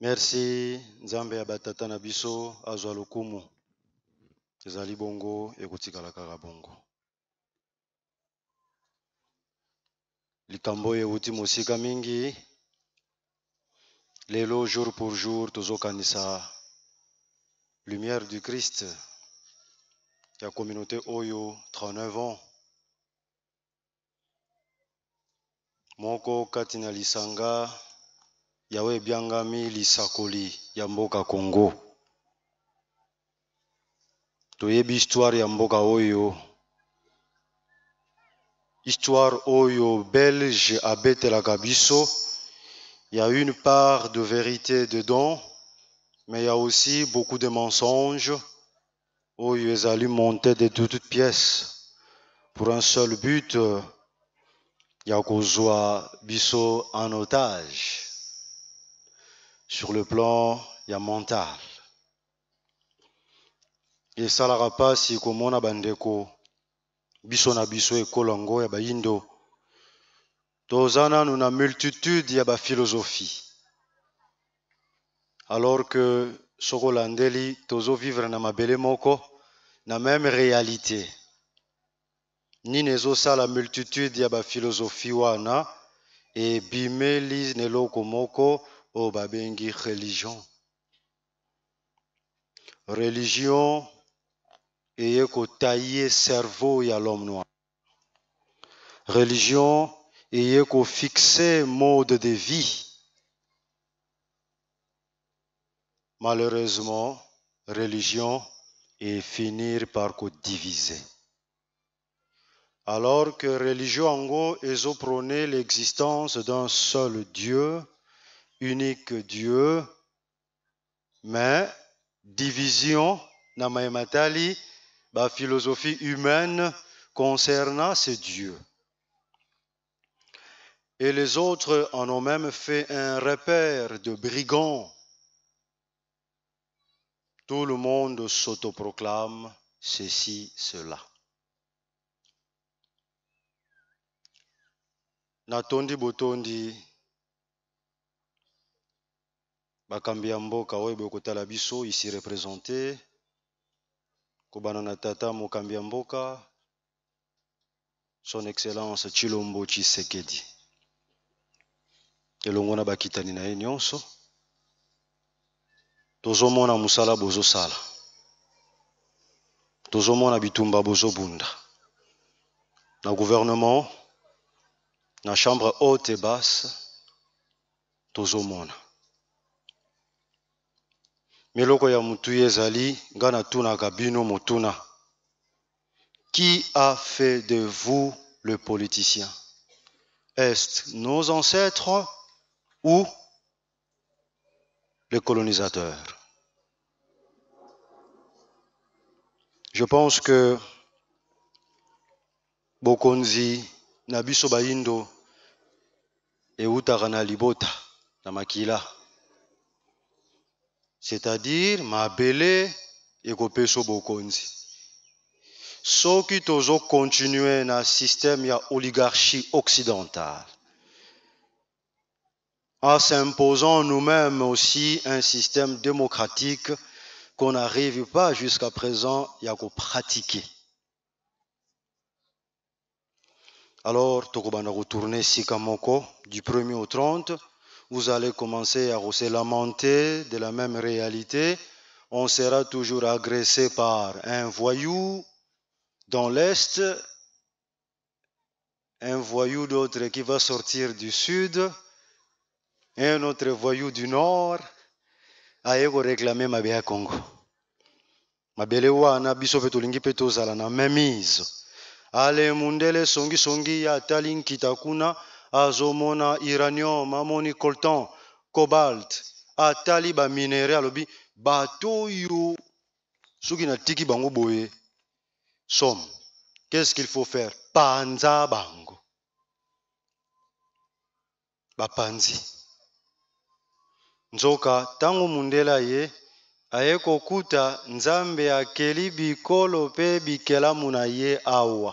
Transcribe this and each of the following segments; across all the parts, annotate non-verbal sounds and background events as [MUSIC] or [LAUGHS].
merci nzambe ya batata na biso azwa lokumu ezali bongo ekotikala kaka bongo likambo oyo ewuti mosika mingi lelo jour pour jour tozokanisa lumière du christ ya communauté oyo 39 ans moko kati na lisanga yawe Biangami lisakoli ya mboka congo toyebi histoire ya mboka oyo histoire oyo belge à biso il y a une part de vérité dedans mais il y a aussi beaucoup de mensonges oyo ezali monter de toutes pièces pour un seul but y a biso en otage sur le plan ya mental esalaka mpasi komona bandeko biso na biso ekolo yango ya bayindo Tozana, nous na multitude ya philosophie. alors que soko tozo vivre na mabele moko na même réalité nini la multitude ya philosophie wana ebimeli ne n'elo moko Oh babengi religion religion qu'au taillé cerveau ya l'homme noir religion qu'au fixé mode de vie malheureusement religion est finir par diviser alors que religion ango esoprone l'existence d'un seul Dieu unique Dieu, mais division dans la philosophie humaine concernant ce Dieu. Et les autres en ont même fait un repère de brigands. Tout le monde s'autoproclame ceci, cela. bouton Botondi, bakambi ya mboka oyo bokotala biso isi représente kobana na tata mokambi mboka son excellence Chilombo Chisekedi. elongo na bakitani na ye nyonso tozomona mosala bozosala tozomona bitumba bozobunda na gouvernement na chambre haute et basse tozomona meloko ya motuya ezali ngai natunaka bino qui a fait de vous le politicien Est-ce nos ancêtres ou les colonisateurs Je pense que Bokonzi, Nabiso Bayindo, Eutara Libota, Namakila, c'est-à-dire mabele qui bokonzi soki dans na système ya oligarchie occidentale en s'imposant nous-mêmes aussi un système démocratique qu'on n'arrive pas jusqu'à présent à pratiquer. Alors, ici retourné Sikamoko du 1er au 30, vous allez commencer à vous lamenter de la même réalité. On sera toujours agressé par un voyou dans l'Est, un voyou d'autre qui va sortir du Sud, un autre voyou du Nord. vous réclamer ma à Congo. mabele wana biso mpe tolingi mpe tozala na mise. Allez, mundele songi ya talin kuna azomona uranium amoni coltan cobalt atali baminerai alobi bato oyo soki natiki bango boye somme qu'est-ce qu'il faut faire panza bango bapanzi nzoka ntango mundela ye aye kokuta nzambe akeli bikolo mpe bikelamu na ye awa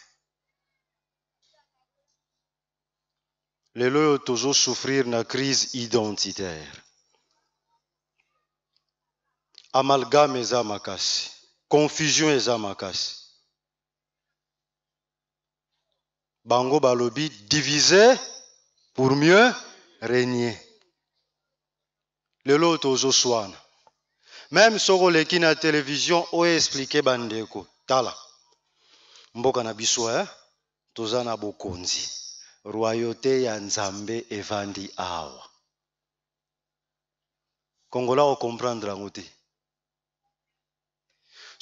Les gens toujours souffrir na crise identitaire. Amalgame et makasi, confusion et makasi. Bango balobi divisé pour mieux régner. lelo si vous soki oleki na télévision o esplike bandeko tala mboka na biswa, hein, eh? na bokonzi royauté ya nzambe evandi awa kongola okomprendre yango te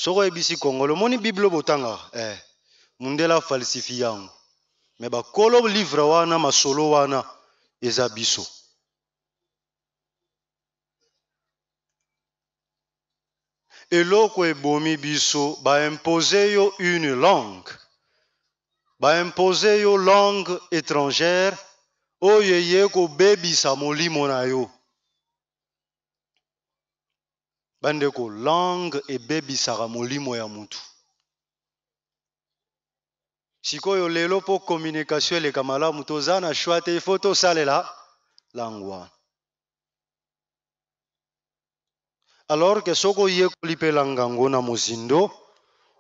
soki oyebisi kongolo moni bible botanga eh, mundela afalsifi yango me bakolo livre wana masolo wana eza biso eloko ebomi biso baimpose yo une langue baimpoze yo langue étrangère oyo eye kobebisa molimo na yo bandeko langue ebebisaka molimo ya motu sikoyo lelo mpo communication eleka malamu toza na shwa te ifo tosalela langue wana alors ke soki oyekoli mpe langango na mozindo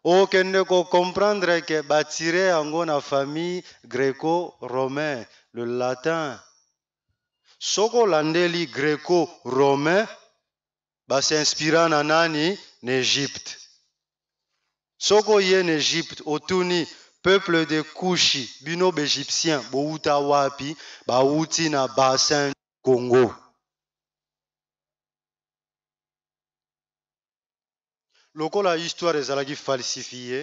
Oh, ne comprendre que bâtirait yango la famille greco romain le latin Soko l'andeli greco romain bah, s'inspirant na nani Égypte. Soko y en Égypte, egypte peuple de kushi binob égyptien, qui wapi dans bah, na bassin congo lokola histoire ezalaki falsifie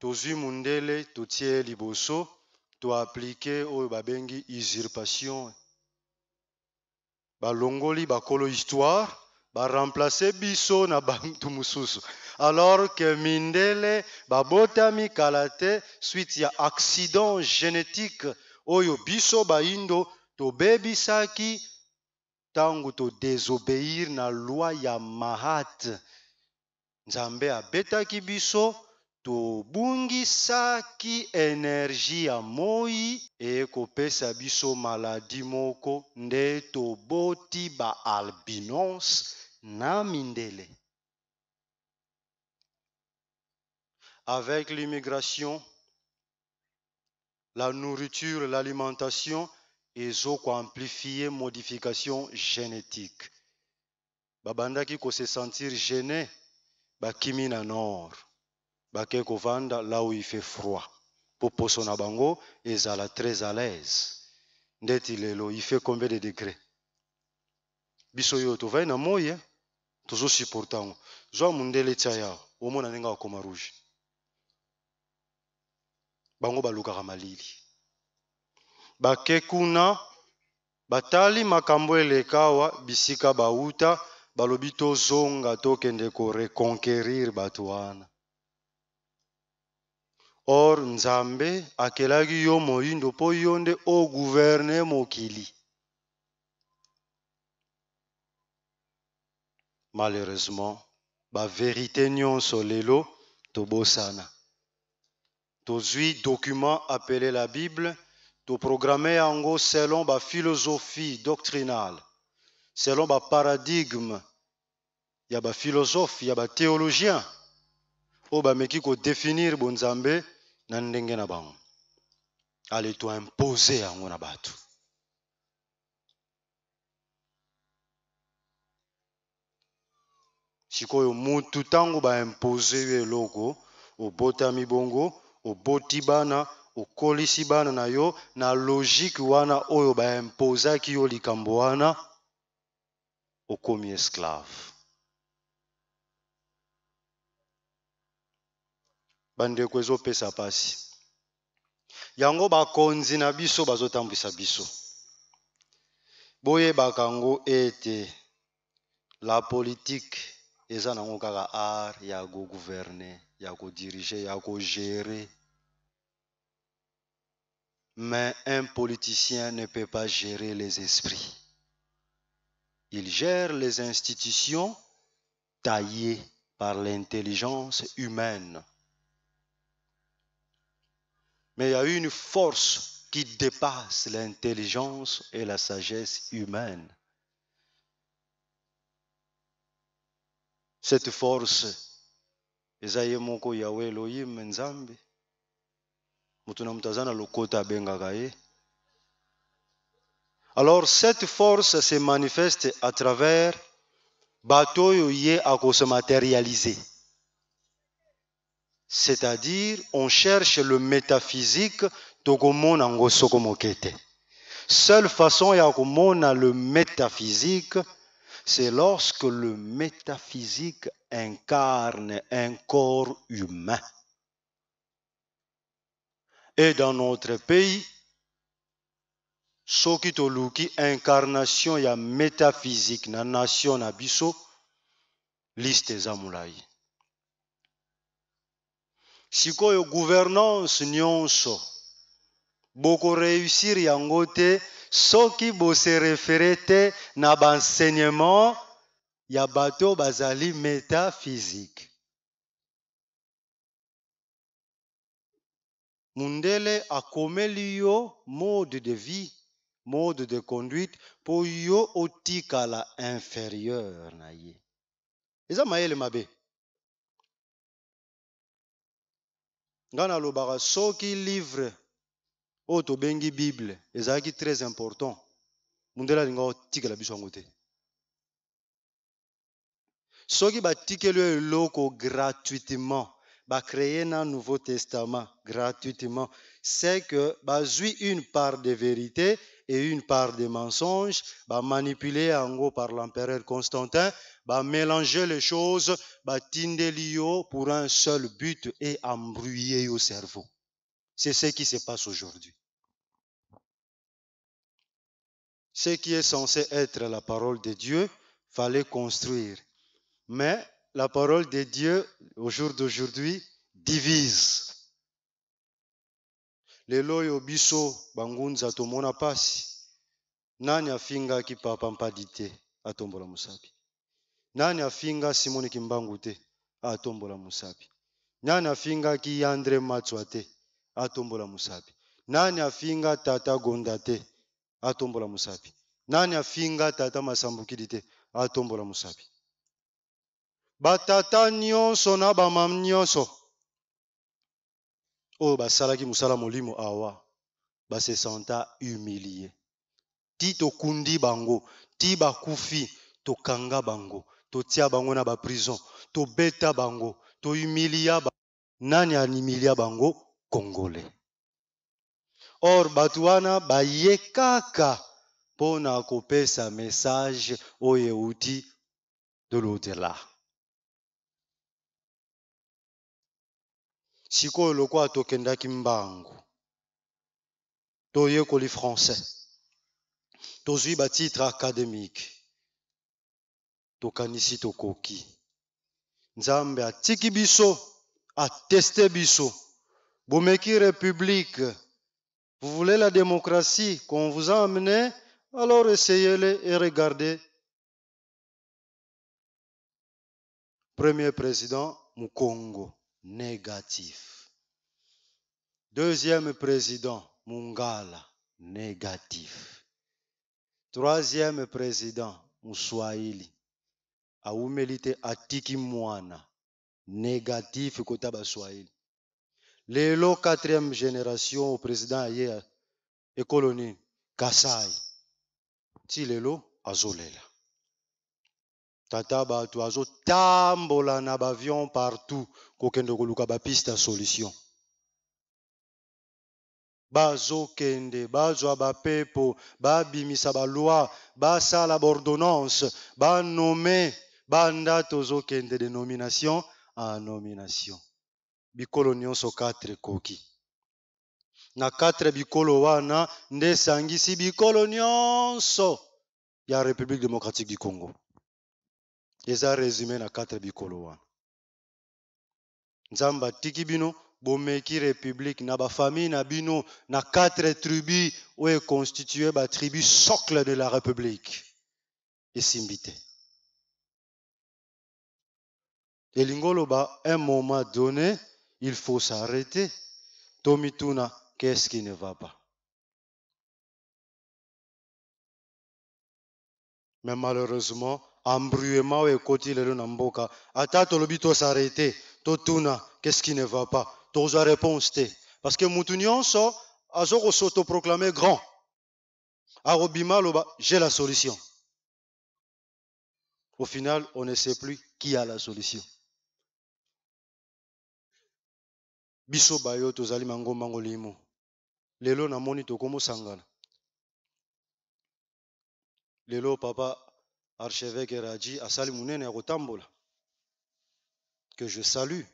tozwi mundele totie liboso toaplike oyo babengi usurpation balongoli bakolo histoire baremplace biso na bantu mosusu alors que mindele babotami kala te suite ya accident génétique oyo biso bayindo tobebisaki tango todésobéir na loi ya mahat nzambe abetaki biso tobungisaki bungisaki ya moi ekopesa biso maladi moko nde toboti albinos na mindele avec l'immigration la nourriture l'alimentation ezoka amplifie modification génétique babandaki kosesentir gene bakimi na nord bake kovanda là où il fait froid po poso na bango ezala très à l'aise ndeti lelo il fait combien de degrés? biso oyo na moi hein? tozosuporte Ils zwa mundele ya omona ndenge akoma rouge bango malili bake kuna batali makambo eleka awa bisika bauta balobi tozonga tokende koreconquérir bato wana or nzambe akelaki yo moyindo mpo yo nde oguverne mokili malheureusement baverité nyonso lelo tobosana tozwi documents appelé la bible en yango selon philosophie doctrinale selon paradigme, ya baphilosofe ya mais qui peut définir bonzambe na ndenge na bango ale imposer yango na bato sikoyo mutu ntango baimpose yo eloko obotami bongo oboti bana okolisi bana na yo na logike wana oyo baimpozaki yo likambo wana okomi esclave bandeko ezopesa pasi yango bakonzi na biso bazotambwisa biso boyebaka yango ete la politike eza nango kaka art ya kogouverne ya kodirige ya kogere Mais un politicien ne peut pas gérer les esprits. Il gère les institutions taillées par l'intelligence humaine. Mais il y a une force qui dépasse l'intelligence et la sagesse humaine. Cette force, Esaïe Moko Yahweh Elohim Nzambi, alors cette force se manifeste à travers bato oyo ye akose matérialiser c'est-à-dire on cherche le métaphysique seule façon de le métaphysique c'est lorsque le métaphysique incarne un corps humain et dans notre pays, ce toluki incarnation l'incarnation métaphysique la nation na liste liste Si Si la gouvernance nyonso y angote, ce soki se te na y l'enseignement, bato basali métaphysique mundele akomeli yo mode de vie mode de conduite po yo otikala inférieur na ye eza mayele mabe ngai nalobaka soki livre oyo tobengi bible ezalaki très important mundele alinga otikela biso yango te soki batikeli yo eloko gratuitement bah, créer un Nouveau Testament gratuitement, c'est que bah, une part de vérité et une part de mensonge, bah, manipulé en gros par l'empereur Constantin, mélanger les choses, tinder pour un seul but et embrouiller au cerveau. C'est ce qui se passe aujourd'hui. Ce qui est censé être la parole de Dieu, fallait construire. Mais la parole de Dieu au jour d'aujourd'hui divise. lelo oyo biso bangunza tomona pasi nani afingaki papa mpadi te atombola mosapi nani afingaki simoniki mbangu te atombola mosapi nani afingaki andre matswa te atombola mosapi nani afinga tata gonda te atombola mosapi nani afinga tata masambukili te atombola mosapi batata nyonso na bamama nyonso oyo basalaki mosala molimo awa base senta humilie ti tokundi bango ti bakufi tokanga bango totia bango na baprison tobeta bango tohumilia ba... nani ahumilia bango kongole or bato wana baye kaka mpo na kopesa message oyo euti de lodela chikolo kwa Kimbangu. mbangu toyekoli français ba titre académique tokanisi tokoki nzambe atiki biso ateste biso bomeki république vous voulez la démocratie qu'on vous a amené alors essayez-le et regardez premier président mukongo négatif. Deuxième président, Mungala, négatif. Troisième président, Muswahili, aumelite atiki mwana, négatif kota Swahili. L'élo quatrième génération au président et ekoloni Kasai. Ti lelo azolela tata bato tambola na bavion partout kokende koluka bapiste à solution bazokende bazwa bapepo babimisa ba basala ba banome banda tozokende de nomination à nomination bikolo nyonso quatre koki. na quatre bikolo wana nde esangisi bikolo ya république démocratique du congo eza résumé na quatre bikolo wana hein. nzambe atiki bino bomeki république na bafamille na bino na quatre tribu oyo econstitue tribus socle de la république esimbi te l'Ingolo, oloba un moment donné il faut s'arrêter tomituna qu'est-ce qui ne va pas mais malheureusement embrouillement ekoti le Namboka, mboka le tolobi s'arrêter. totuna qu'est-ce qui ne va pas tozwa réponse t'es. parce que mutunyonso, nyonso azo proclamer grand akobima aloba j'ai la solution au final on ne sait plus qui a la solution biso bayo tozali mangomba ngolimo lelo namoni tokomosangana lelo papa archevêque Raji Asali Mounene Rotambola, que je salue.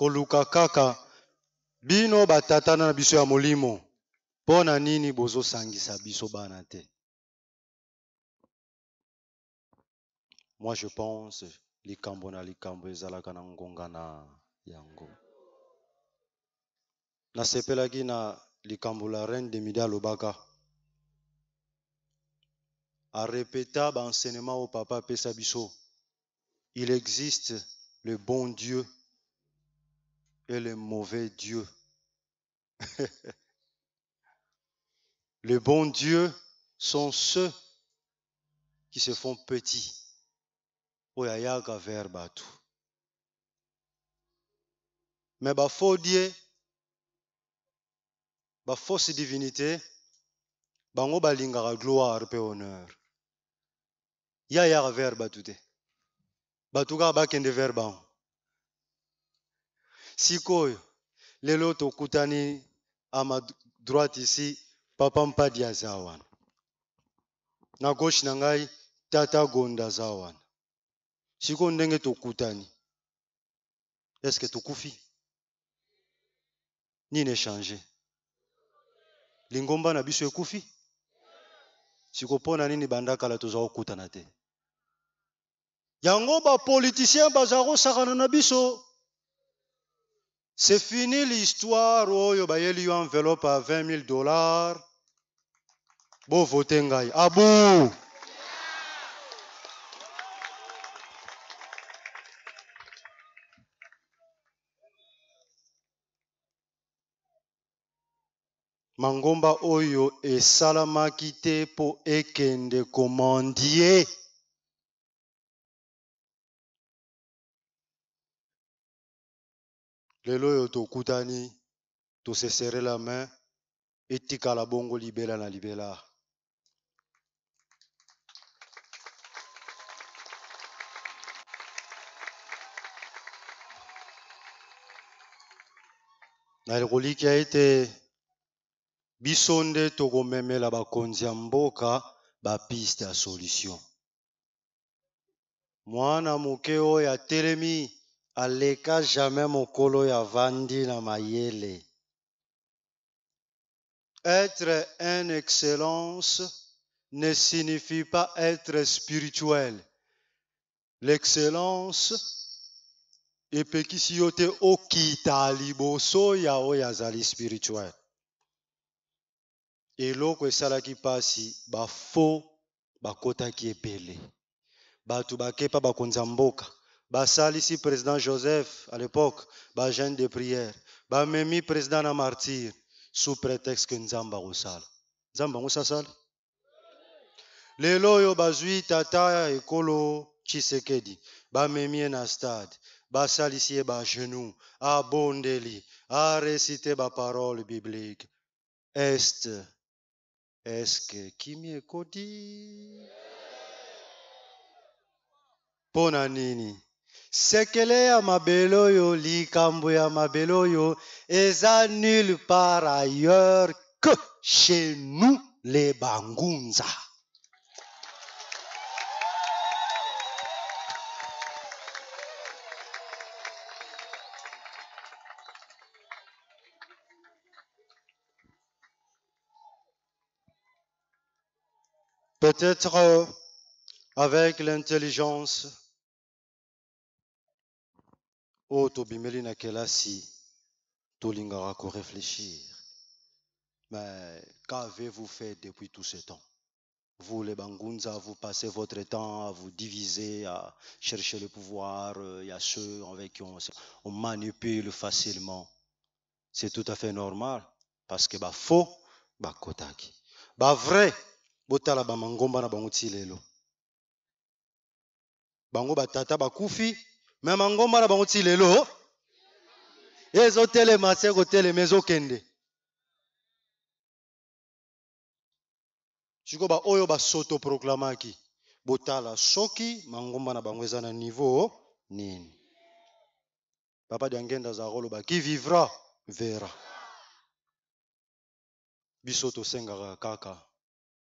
koluka kaka bino batata na biso ya molimo pona nini bozo sangisa moi je pense likambo na likambo ezalaka na ngonga na yango nasepelaki na likambo la reine de midi alobaka arépéta baenseignement oyo papa apesa biso il existe le bon dieu et le mauvais dieu [LAUGHS] le bon dieu sont ceux qui se font petits oyo ayaka vers bato me bafaux die bafausse divinité bango balingaka gloire mpe honneur ye ayaka vers bato te bato kaka bakende vers bango sikoyo lelo tokutani ama droite ici papa mpadi aza wana na gauche na ngai tata gonda aza wana Si est-ce que tokutani koufi ni nini changé. lingomba na biso Si siko mpona nini banda kala toza okutanate. te yango ba politicien kosakana na biso c'est fini l'histoire oyo bayeli yo enveloppe à 20 000 dollars Bovo ngai Abou. mangomba oyo esalamaki te mpo ekende komandie lelo To se serré la main la bongo libela na libela na a été Bisonde Togo tokomemela bakonzi ya mboka bapiste ya solution mwana moke ya atelemi aleka jamai mokolo ya Vandi na mayele être un excellence ne signifie pas être spirituel l'excellence epekisi yo te okita liboso ya oyo azali spirituel eloko esalaki pasi bafo bakotaki ebele bato bakepa bakonza mboka basalisi président joseph à l'époque bagene de prière bamemi président na martyre sous prétexte ke nzambe akosala nzambe yango sasala lelo oyo bazwi tata ekolo tshisekedi bamemi ye na stade basalisi ye bagenou abondeli ba parole biblique est eske kimia ekoti mpo na nini sekele ya mabele oyo likambo ya mabele oyo eza nulle part ailleurs que chez nous les bangunza Peut-être euh, avec l'intelligence Oh, tobimeli tout kelasi ko réfléchir. mais qu'avez-vous fait depuis tout ce temps vous les bangunza vous passez votre temps à vous diviser à chercher le pouvoir il euh, y a ceux avec qui on, manipule facilement c'est tout à fait normal parce que bah faux bah kotaki bah vrai botala bamangomba na bango ti lelo bango batata bakufi me mangomba na bango ti lelo ezotelema se kotelema ezokende sikoyo baoyo basoto proclamaki botala soki mangomba na bango eza na niveau nini papa diangenda azala koloba ki vivra vera biso tosengaka kaka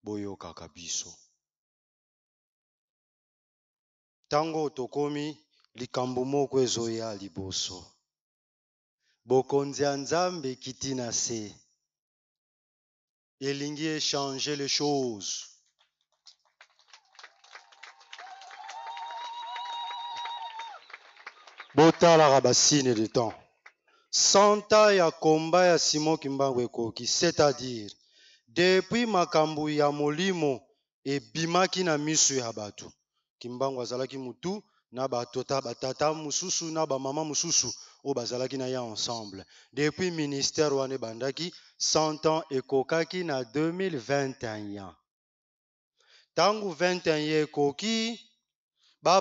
boyokaka biso ntango tokomi likambo moko ezoya liboso bokonzi ya nzambe ekiti na se elingi echange les choses botalaka basine de temps santa ya komba ya simon kimbangu ekoki c'est-à-dire depuis makambu ya et ebimaki na misu ya bato kimbangu azalaki mutu na batota batata mosusu na bamama mosusu oyo bazalaki na ya ensemble depuis ministère wana bandaki, cent ans ekokaki na 2021 ntango 21 ekoki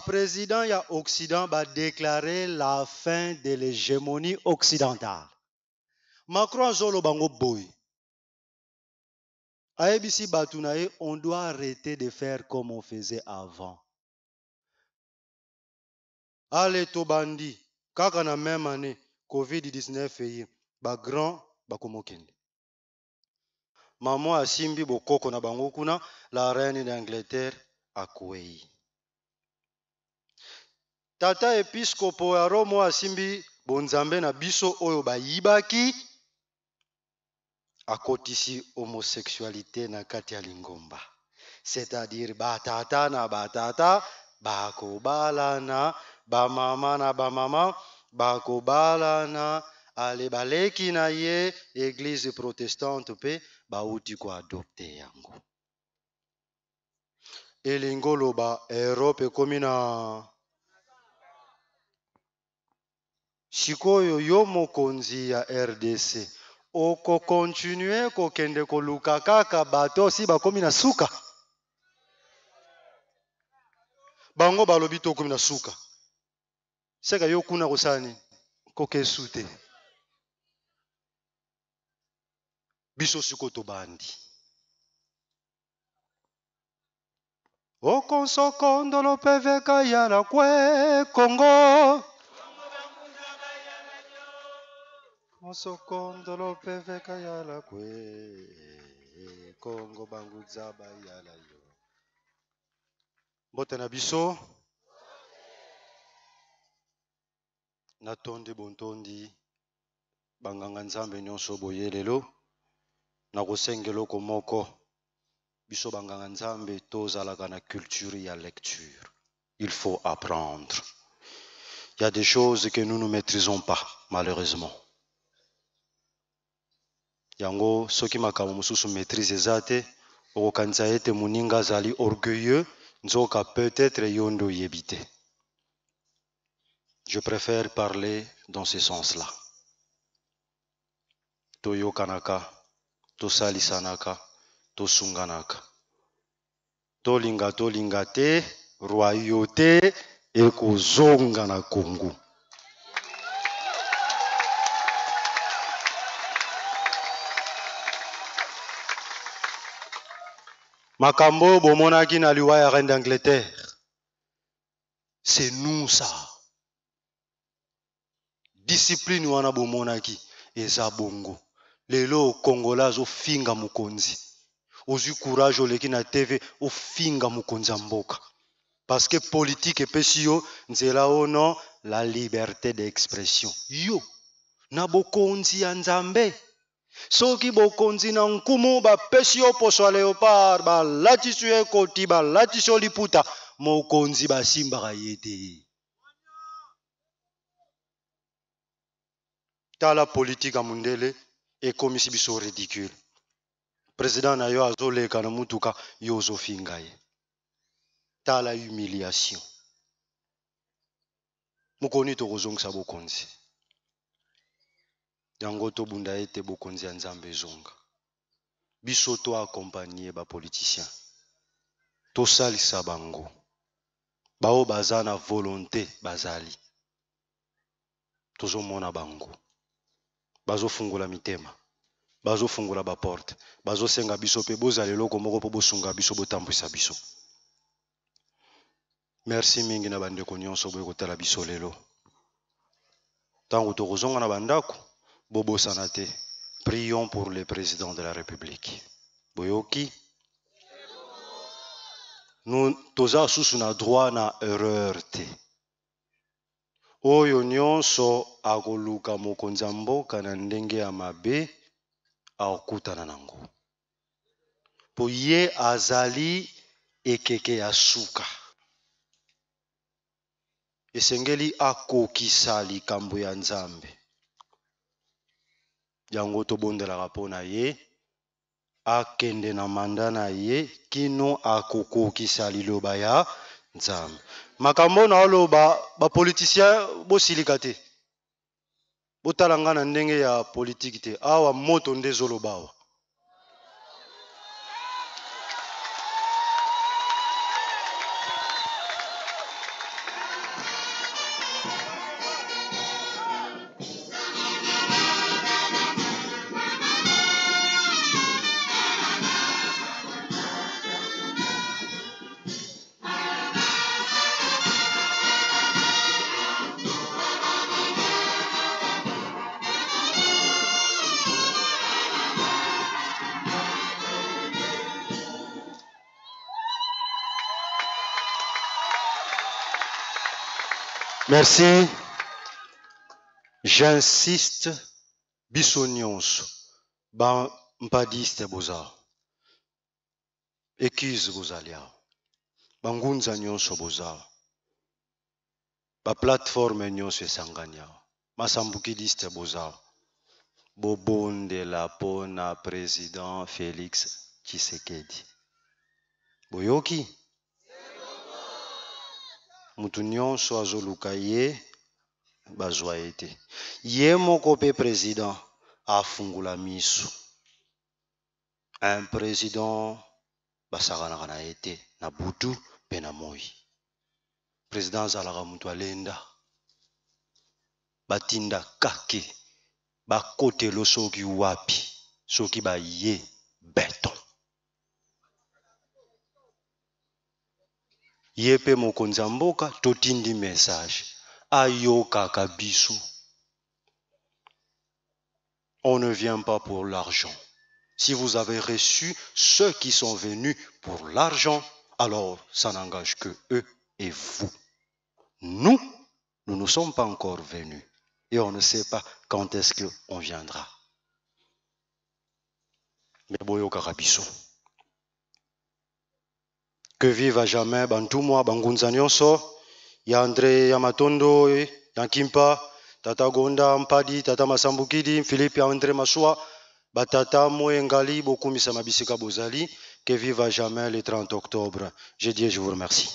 président ya occident déclaré la fin de l'hégémonie occidentale macron azoloba bango boui. ayebisi bato na ye on doit arrêter de faire comme on faisait avant ale tobandi kaka na même année covid-19 eye bagrand bakoma okende mama asimbi bokoko na bango kuna la reine d'angleterre akwei tata episkopo ya rome oyo asimbi bonzambe na biso oyo bayibaki akotisi homosexualité na katia lingomba c'est-à-dire batata na batata bakobalana bamama na bamama bakobalana ale baleki na ye Église protestante mpe bauti koadopte yango elingi oloba erope ekomi na sikoyo yo mokonzi ya rdc okokontinue kokende koluka kaka bato osi bakomi na suka bango balobi to okomi na suka seka yo kuna kosala nini kokesu te biso siko tobandi okonsokondolo peveka ya na kwe kongo kondolo peve kayala kwe kongo yo mbote biso natondi bontondi banganga nzambe nyonso boye lelo na kosenga moko biso banganga nzambe tozalaka na culture ya lecture il faut apprendre il y a des choses que nous ne maîtrisons pas malheureusement yango soki makambo mosusu maîtrise eza te okokanisa ete moninga azali orgueilleux nzoka peut-être yo nde oyebi te je préfère parler dans ce sens là toyokanaka tosalisanaka tosunganaka tolinga tolinga te royauté ekozonga na kongu Makambo, bomonaki na liwa ya d'Angleterre. C'est nous ça. Discipline wana bomonaki eza bongo. Lelo Congolais finga mukonzi. Ozu courage oleki na TV ofinga mokonzi mboka. Parce que politique et yo nzela ono la liberté d'expression. Yo na bokonzi ya Nzambe. soki bokonzi na nkumu bapesi yo poso ya leopard balatisi yo ekoti balatisi yo liputa mokonzi basimbaka ye te tala politike ya mondele ekomisi biso ridicule président na yo azoleka na mutuka yo ozofinga ye tala humiliation mokoni tokozongisa bokonzi yango tobunda ete bokonzi ya nzambe ezonga biso toakompanie bapolitisien tosalisa bango baoyo baza na volonté bazali tozomona bango bazofungola mitema bazofungola baporte bazosenga biso mpe bozala eloko moko mpo bosunga biso botambwisa biso merci mingi na bandeko nyonso boye kotala biso lelo ntango tokozonga na bandako Bobo Sanate, prions pour le président de la République. Boyoki, nous, toza susu na droit na erreur te. Oyo nyonso akoluka mokonzi ya mboka na ndenge ya mabe akokutana nango. Po ye azali ekeke ya suka. esengeli akokisa likambo ya nzambe yango tobondelaka mpo na ye akende na manda na ye kino akokokisa liloba ya nzambe makambo na oloba bapolitisien bosilika te botala nga na ndenge ya politiki te awa moto nde ezoloba awa Merci. J'insiste, bisounions, ban mpadiste boza, équise bozalia, bangunza nyonso boza, ba ben, ben, plateforme nyonso e sanganya, masambukidiste ben, boza, de la Pona président Félix Tshisekedi. Boyoki? moto nyonso azoluka ye bazwa ye te ye moko mpe président afungula miso un président basakanaka na ye te na butu mpe na moi président azalaka moto alenda batinda kake bakotelo soki wapi soki baye beton message on ne vient pas pour l'argent si vous avez reçu ceux qui sont venus pour l'argent alors ça n'engage que eux et vous nous nous ne sommes pas encore venus et on ne sait pas quand est-ce qu'on viendra mais bon biso que vive à jamais bantumwa bangunza nyonso ya Tankimpa, tata gonda mpadi tata masambukidi Philippe, Yandre Mashua, batata Mouengali, bokumisa bozali que vive à jamais le 30 octobre je dis je vous remercie